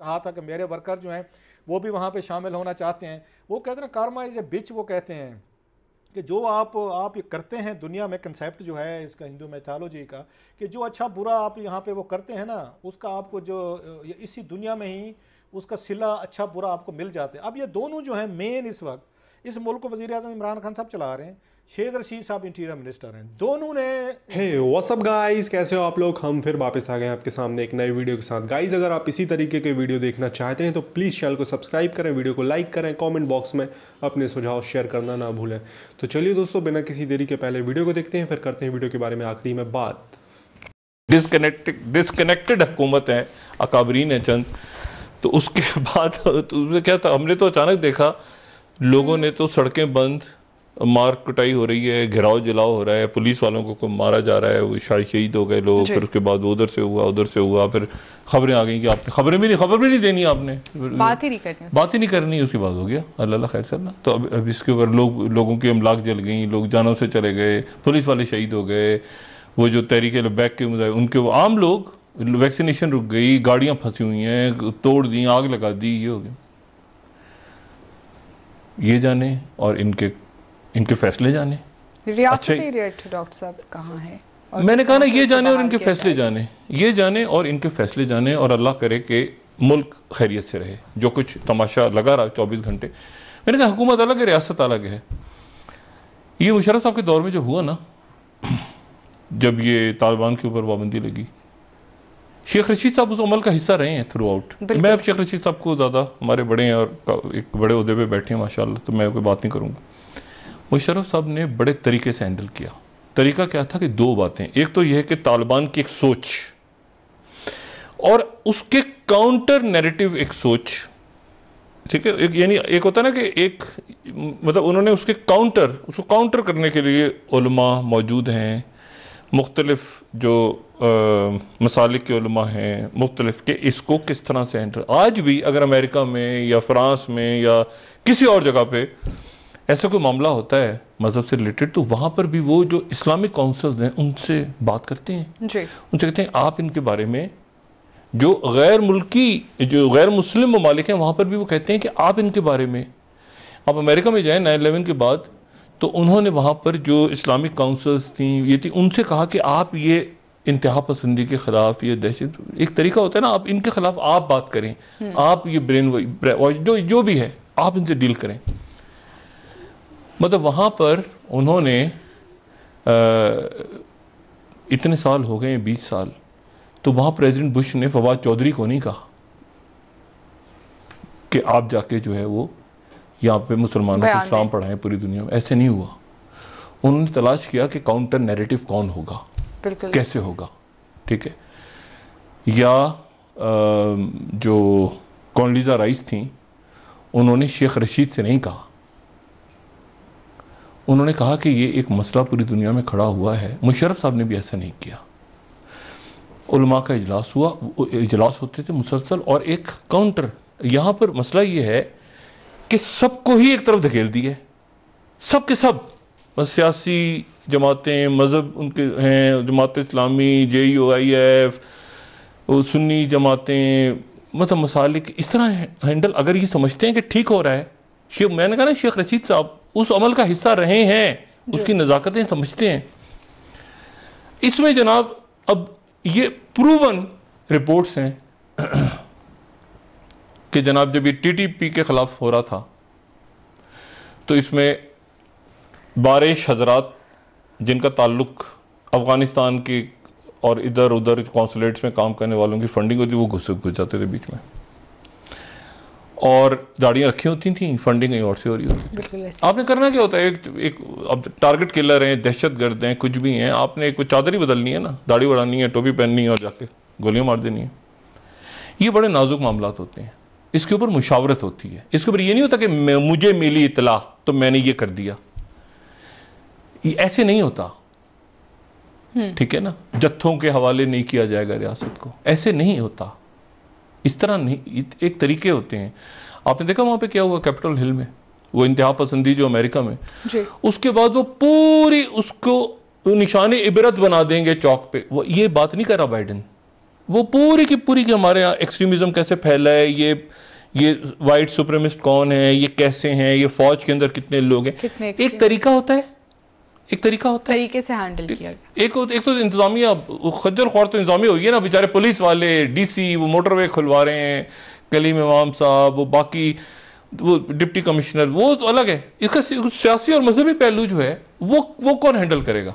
कहा था कि मेरे वर्कर जो हैं वो भी वहाँ पे शामिल होना चाहते हैं वो कहते हैं कारमा इज़ ए बिच वो कहते हैं कि जो आप आप ये करते हैं दुनिया में कंसेप्ट जो है इसका हिंदू मैथालोजी का कि जो अच्छा बुरा आप यहाँ पे वो करते हैं ना उसका आपको जो इसी दुनिया में ही उसका सिला अच्छा बुरा आपको मिल जाता है अब ये दोनों जो है मेन इस वक्त इस मुल्क को वजीर अजम इमरान खान साहब चला रहे हैं शेखर शीर साहब इंटीरियर मिनिस्टर हैं दोनों ने हे व्हाट्सअप गाइस कैसे हो आप लोग हम फिर वापस आ गए हैं आपके सामने एक नए वीडियो के साथ गाइस अगर आप इसी तरीके के वीडियो देखना चाहते हैं तो प्लीज़ चैनल को सब्सक्राइब करें वीडियो को लाइक करें कमेंट बॉक्स में अपने सुझाव शेयर करना ना भूलें तो चलिए दोस्तों बिना किसी देरी के पहले वीडियो को देखते हैं फिर करते हैं वीडियो के बारे में आखिरी में बात डिसकनेक्टेड डिसकनेक्टेड हुकूमत है अकाबरीन है चंद तो उसके बाद तो उसमें क्या था हमने तो अचानक देखा लोगों ने तो सड़कें बंद मार कुटाई हो रही है घिराव जलाव हो रहा है पुलिस वालों को, मारा जा रहा है वो शायद शहीद हो गए लोग फिर उसके बाद उधर से हुआ उधर से हुआ फिर खबरें आ गई कि आपने खबरें भी नहीं खबर भी नहीं देनी आपने बात ही नहीं करनी बात ही नहीं करनी उसके बाद हो गया अल्लाह खैर सर ना तो अब अब इसके ऊपर लोग लोगों की अमलाक जल गई लोग जानों से चले गए पुलिस वाले शहीद हो गए वो जो तहरीक बैक के मुजाह उनके वो आम लोग वैक्सीनेशन रुक गई गाड़ियाँ फंसी हुई हैं तोड़ दी आग लगा दी ये हो गया ये जाने और इनके इनके फैसले जाने डॉक्टर अच्छा, साहब कहाँ है मैंने कहा ना ये जाने और इनके फैसले जाने ये जाने और इनके फैसले जाने और अल्लाह करे कि मुल्क खैरियत से रहे जो कुछ तमाशा लगा रहा चौबीस घंटे मैंने कहा हुकूमत अलग है रियासत अलग है ये मुशरफ साहब के दौर में जो हुआ ना जब ये तालिबान के ऊपर पाबंदी लगी शेख रशीद साहब उस अमल का हिस्सा रहे हैं थ्रू आउट मैं अब शेख रशीद साहब को ज़्यादा हमारे बड़े हैं और एक बड़े उहदे पर बैठे हैं माशाल्लाह तो मैं कोई बात नहीं करूंगा मुशरफ साहब ने बड़े तरीके से हैंडल किया तरीका क्या था कि दो बातें एक तो यह है कि तालिबान की एक सोच और उसके काउंटर नैरेटिव एक सोच ठीक है एक यानी एक होता ना कि एक मतलब उन्होंने उसके काउंटर उसको काउंटर करने के लिए उलमा मौजूद हैं मुख्तलिफ जो मसालिक के उलमा हैं मुख्तलिफ के इसको किस तरह से एंटर आज भी अगर अमेरिका में या फ्रांस में या किसी और जगह पर ऐसा कोई मामला होता है मज़हब से रिलेटेड तो वहाँ पर भी वो जो इस्लामिक काउंसल्स हैं उनसे बात करते हैं जी उनसे कहते हैं आप इनके बारे में जो गैर मुल्की जो गैर मुस्लिम ममालिक हैं वहाँ पर भी वो कहते हैं कि आप इनके बारे में आप अमेरिका में जाए नाइन इलेवन के बाद तो उन्होंने वहाँ पर जो इस्लामिक काउंसल्स थी ये थी उनसे कहा कि आप ये इंतहा पसंदी के ख़िलाफ़ ये दहशत एक तरीका होता है ना आप इनके ख़िलाफ़ आप बात करें हम्म। आप ये ब्रेन जो जो भी है आप इनसे डील करें मतलब वहाँ पर उन्होंने इतने साल हो गए बीस साल तो वहाँ प्रेसिडेंट बुश ने फवाद चौधरी को नहीं कहा कि आप जाके जो है वो यहाँ पे मुसलमानों को इस्लाम पढ़ाए पूरी दुनिया में ऐसे नहीं हुआ उन्होंने तलाश किया कि काउंटर नैरेटिव कौन होगा कैसे होगा ठीक है या आ, जो कौनलीजा राइस थी उन्होंने शेख रशीद से नहीं कहा उन्होंने कहा कि ये एक मसला पूरी दुनिया में खड़ा हुआ है मुशरफ साहब ने भी ऐसा नहीं किया उलमा का इजलास हुआ इजलास होते थे मुसलसल और एक काउंटर यहां पर मसला ये है कि सबको ही एक तरफ धकेल दी है सबके सब सियासी जमातें मज़हब उनके हैं Jamaat Islami J U I F सुन्नी जमातें मतलब मसालिक इस तरह हैंडल अगर ये समझते हैं कि ठीक हो रहा है शेख मैंने कहा ना शेख रशीद साहब उस अमल का हिस्सा रहे हैं उसकी नज़ाकतें समझते हैं इसमें जनाब अब ये प्रूवन रिपोर्ट्स हैं कि जनाब जब ये टीटीपी के ख़िलाफ़ हो रहा था तो इसमें बारिश हजरात जिनका ताल्लुक अफ़गानिस्तान के और इधर उधर कौंसुलेट्स में काम करने वालों की फंडिंग होती वो घुस घुस जाते थे बीच में और दाड़ियाँ रखी होती थी फंडिंग कहीं और से हो रही होती थी आपने करना क्या होता है एक एक अब टारगेट किलर हैं दहशत गर्द हैं कुछ भी हैं आपने कोई चादर ही बदलनी है ना दाढ़ी बढ़ानी है टोपी पहननी है और जाके गोलियाँ मार देनी है ये बड़े नाजुक मामला होते हैं इसके ऊपर मुशावरत होती है इसके ऊपर ये नहीं होता कि मुझे मिली इतला तो मैंने ये कर दिया ये ऐसे नहीं होता हम्म। ठीक है ना जत्थों के हवाले नहीं किया जाएगा रियासत को ऐसे नहीं होता इस तरह नहीं एक तरीके होते हैं आपने देखा वहां पे क्या हुआ कैपिटल हिल में वो इंतहा पसंदी जो अमेरिका में उसके बाद वो पूरी उसको निशान इबरत बना देंगे चौक पे वो ये बात नहीं कर रहा बाइडन वो पूरी की पूरी की हमारे यहाँ एक्सट्रीमिज्म कैसे फैला है ये ये वाइट सुप्रीमिस्ट कौन है ये कैसे हैं ये फौज के अंदर कितने लोग हैं एक तरीका होता है एक तरीका होता है तरीके से हैंडल किया गया एक तो, एक तो इंतजामिया खजर खौर तो इंतजामी होगी ना बेचारे पुलिस वाले डीसी वो मोटरवे खुलवा रहे हैं कलीम इमाम साहब वो बाकी वो डिप्टी कमिश्नर वो तो अलग है इसका सियासी और मजहबी पहलू जो है वो वो कौन हैंडल करेगा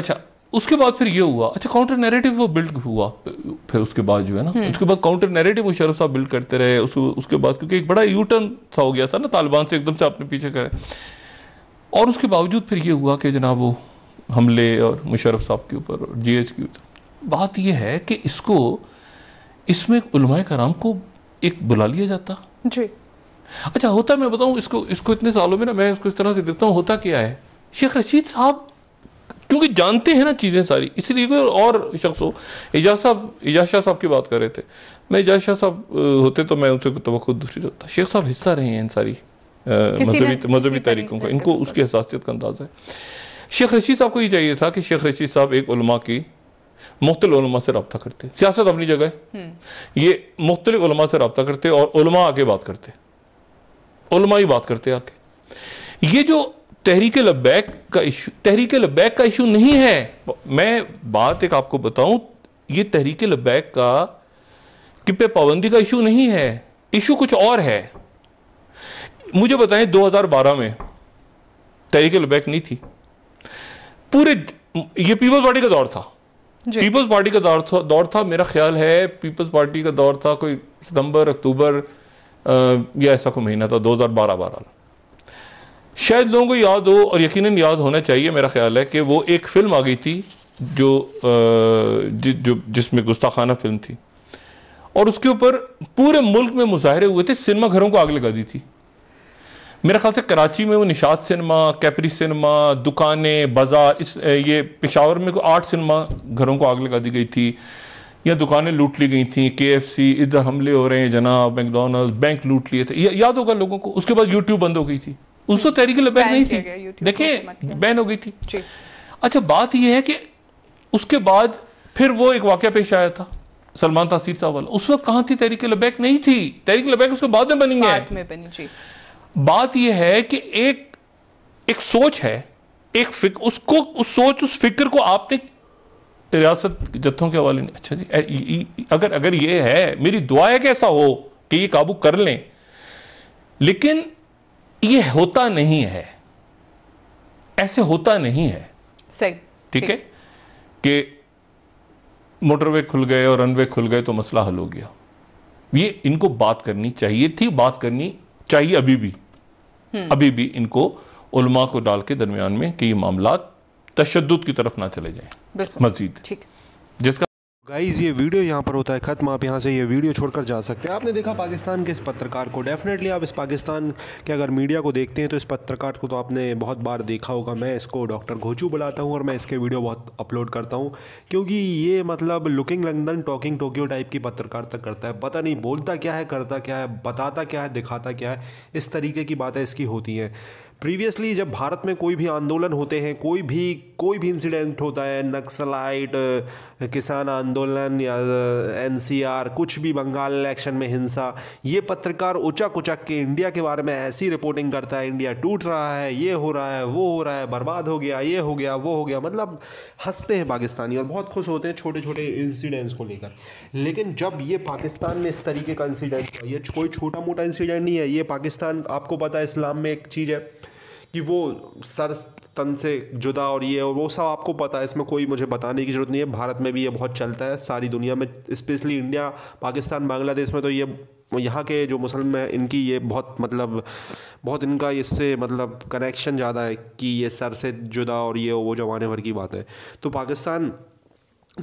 अच्छा उसके बाद फिर ये हुआ अच्छा काउंटर नैरेटिव वो बिल्ड हुआ फिर उसके बाद जो है ना हम्म। उसके बाद काउंटर नैरेटिव वो शरफ साहब बिल्ड करते रहे उस, उसके बाद क्योंकि एक बड़ा यूटर्न सा हो गया था ना तालिबान से एकदम से आपने पीछे करें और उसके बावजूद फिर ये हुआ कि जनाब वो हमले और मुशरफ साहब के ऊपर और जी एच के ऊपर बात यह है कि इसको इसमें उलमाए कराम को एक बुला लिया जाता जी अच्छा होता मैं बताऊं इसको इसको इतने सालों में ना मैं इसको इस तरह से देखता हूँ होता क्या है शेख रशीद साहब क्योंकि जानते हैं ना चीज़ें सारी इसलिए कोई और शख्स हो एजाज साहब एजाज शाह साहब की बात कर रहे थे मैं एजाज शाह साहब होते तो मैं उनसे तो दूसरी होता शेख साहब हिस्सा रहे हैं इन सारी मजहबी मजहबी तहरीकों का इनको उसकी हसासीत का अंदाज़ा है शेख रशीद साहब को ये चाहिए था कि शेख रशीद साहब एक उलमा की मुख्तलमा से रबता करते सियासत अपनी जगह हम्म। ये मुख्तलिमा से रबता करते और उलमा आके बात करते उलमा ही बात करते आके ये जो तहरीक लबैक का इशू तहरीक लबैक का इशू नहीं है मैं बात एक आपको बताऊं ये तहरीक लबैक का कि पे पाबंदी का इशू नहीं है इशू कुछ और है मुझे बताएं 2012 में तहरीक लबैक नहीं थी पूरे ये पीपल्स पार्टी का दौर था पीपल्स पार्टी का दौर था दौर था मेरा ख्याल है पीपल्स पार्टी का दौर था कोई सितंबर अक्टूबर या ऐसा कोई महीना था 2012 बारह शायद लोगों को याद हो और यकीनन याद होना चाहिए मेरा ख्याल है कि वो एक फिल्म आ गई थी जो जि, जो जिसमें गुस्ताखाना फिल्म थी और उसके ऊपर पूरे मुल्क में मुजाहरे हुए थे सिनेमा घरों को आग लगा दी थी मेरे ख्याल से कराची में वो निशाद सिनेमा कैपरी सिनेमा दुकानें बाज़ार इस ये पेशावर में कोई आठ सिनेमा घरों को आग लगा दी गई थी या दुकानें लूट ली गई थी के एफ सी इधर हमले हो रहे हैं जनाब मैकडोनल्ड बैंक लूट लिए थे या, याद होगा लोगों को उसके बाद यूट्यूब बंद हो गई थी उस वक्त तहरीक लबैक नहीं थी देखिए बैन हो गई थी अच्छा बात यह है कि उसके बाद फिर वो एक वाक्य पेश आया था सलमान तासीर साहब वाला उस वक्त कहां थी तहरीक लबैक नहीं थी तहरीक लबैक उसके बाद में बनी है बात यह है कि एक एक सोच है एक फिक्र उसको उस सोच उस फिक्र को आपने रियासत जत्थों के हवाले अच्छा जी अगर अगर यह है मेरी दुआ है कि ऐसा हो कि ये काबू कर लें लेकिन ये होता नहीं है ऐसे होता नहीं है सही ठीक है कि मोटरवे खुल गए और रनवे खुल गए तो मसला हल हो गया ये इनको बात करनी चाहिए थी बात करनी चाहिए अभी भी हम्म। अभी भी इनको उलमा को डाल के दरमियान में कि मामला तशद की तरफ ना चले जाए मजीद ठीक जिसका गाइज़ ये वीडियो यहाँ पर होता है ख़त्म आप यहाँ से ये वीडियो छोड़कर जा सकते हैं आपने देखा पाकिस्तान के इस पत्रकार को डेफिनेटली आप इस पाकिस्तान के अगर मीडिया को देखते हैं तो इस पत्रकार को तो आपने बहुत बार देखा होगा मैं इसको डॉक्टर घोचू बुलाता हूँ और मैं इसके वीडियो बहुत अपलोड करता हूँ क्योंकि ये मतलब looking London talking Tokyo type की पत्रकार तक करता है पता नहीं बोलता क्या है करता क्या है बताता क्या है दिखाता क्या है इस तरीके की बातें इसकी होती हैं प्रीवियसली जब भारत में कोई भी आंदोलन होते हैं कोई भी कोई भी इंसिडेंट होता है नक्सलाइट किसान आंदोलन या एनसीआर कुछ भी बंगाल इलेक्शन में हिंसा ये पत्रकार उचक उचक के इंडिया के बारे में ऐसी रिपोर्टिंग करता है इंडिया टूट रहा है ये हो रहा है वो हो रहा है बर्बाद हो गया ये हो गया वो हो गया मतलब हंसते हैं पाकिस्तानी और बहुत खुश होते हैं छोटे छोटे इंसिडेंट्स को लेकर लेकिन जब ये पाकिस्तान में इस तरीके का इंसिडेंट हुआ ये कोई छोटा मोटा इंसिडेंट नहीं है ये पाकिस्तान आपको पता है इस्लाम में एक चीज़ है कि वो सर तन से जुदा और ये और वो सब आपको पता है इसमें कोई मुझे बताने की ज़रूरत नहीं है भारत में भी ये बहुत चलता है सारी दुनिया में स्पेशली इंडिया पाकिस्तान बांग्लादेश में तो ये यहाँ के जो मुसलमान हैं इनकी ये बहुत मतलब बहुत इनका इससे मतलब कनेक्शन ज़्यादा है कि ये सर से जुदा और ये वो जमाने भर की बात है तो पाकिस्तान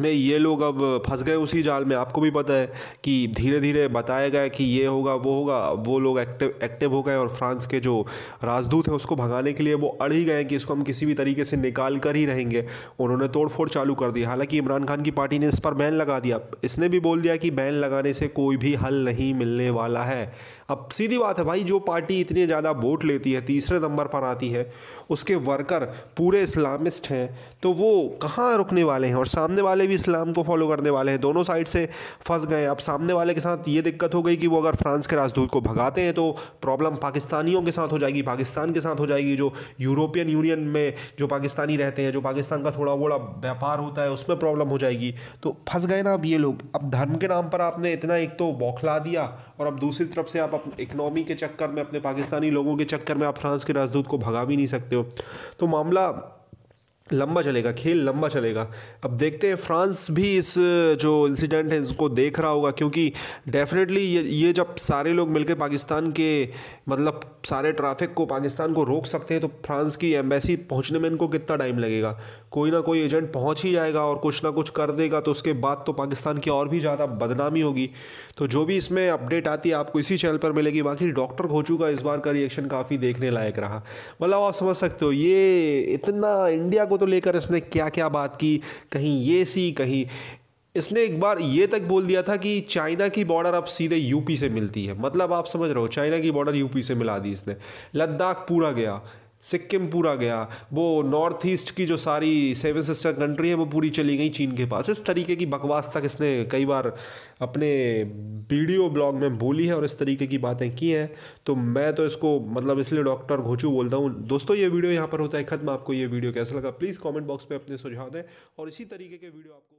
में ये लोग अब फंस गए उसी जाल में आपको भी पता है कि धीरे धीरे बताया गया कि ये होगा वो होगा वो लोग एक्टिव एक्टिव हो गए और फ्रांस के जो राजदूत हैं उसको भगाने के लिए वो अड़ ही गए कि इसको हम किसी भी तरीके से निकाल कर ही रहेंगे उन्होंने तोड़फोड़ चालू कर दी हालांकि इमरान खान की पार्टी ने इस पर बैन लगा दिया इसने भी बोल दिया कि बैन लगाने से कोई भी हल नहीं मिलने वाला है अब सीधी बात है भाई जो पार्टी इतनी ज़्यादा वोट लेती है तीसरे नंबर पर आती है उसके वर्कर पूरे इस्लामिस्ट हैं तो वो कहाँ रुकने वाले हैं और सामने वाले वाले भी इस्लाम को फॉलो करने वाले हैं दोनों साइड से फंस गए अब सामने वाले के साथ ये दिक्कत हो गई कि वो अगर फ्रांस के राजदूत को भगाते हैं तो प्रॉब्लम पाकिस्तानियों के साथ हो जाएगी पाकिस्तान के साथ हो जाएगी जो यूरोपियन यूनियन में जो पाकिस्तानी रहते हैं जो पाकिस्तान का थोड़ा बोड़ा व्यापार होता है उसमें प्रॉब्लम हो जाएगी तो फंस गए ना अब ये लोग अब धर्म के नाम पर आपने इतना एक तो बौखला दिया और अब दूसरी तरफ से आप अपने इकनॉमी के चक्कर में अपने पाकिस्तानी लोगों के चक्कर में आप फ्रांस के राजदूत को भगा भी नहीं सकते हो तो मामला लंबा चलेगा खेल लंबा चलेगा अब देखते हैं फ्रांस भी इस जो इंसिडेंट है इसको देख रहा होगा क्योंकि डेफिनेटली ये ये जब सारे लोग मिलकर पाकिस्तान के मतलब सारे ट्रैफिक को पाकिस्तान को रोक सकते हैं तो फ्रांस की एम्बेसी पहुंचने में इनको कितना टाइम लगेगा कोई ना कोई एजेंट पहुंच ही जाएगा और कुछ ना कुछ कर देगा तो उसके बाद तो पाकिस्तान की और भी ज़्यादा बदनामी होगी तो जो भी इसमें अपडेट आती है आपको इसी चैनल पर मिलेगी बाकी डॉक्टर घोचू का इस बार का रिएक्शन काफ़ी देखने लायक रहा मतलब आप समझ सकते हो ये इतना इंडिया को तो लेकर इसने क्या क्या बात की कहीं ये सी कहीं इसने एक बार ये तक बोल दिया था कि चाइना की बॉर्डर अब सीधे यूपी से मिलती है मतलब आप समझ रहे हो चाइना की बॉर्डर यूपी से मिला दी इसने लद्दाख पूरा गया सिक्किम पूरा गया वो नॉर्थ ईस्ट की जो सारी सेवन सिस्टर कंट्री है वो पूरी चली गई चीन के पास इस तरीके की बकवास तक इसने कई बार अपने वीडियो ब्लॉग में बोली है और इस तरीके की बातें की हैं तो मैं तो इसको मतलब इसलिए डॉक्टर घोचू बोलता हूँ दोस्तों ये वीडियो यहाँ पर होता है ख़त्म आपको ये वीडियो कैसा लगा प्लीज़ कॉमेंट बॉक्स में अपने सुझाव दें और इसी तरीके के वीडियो आपको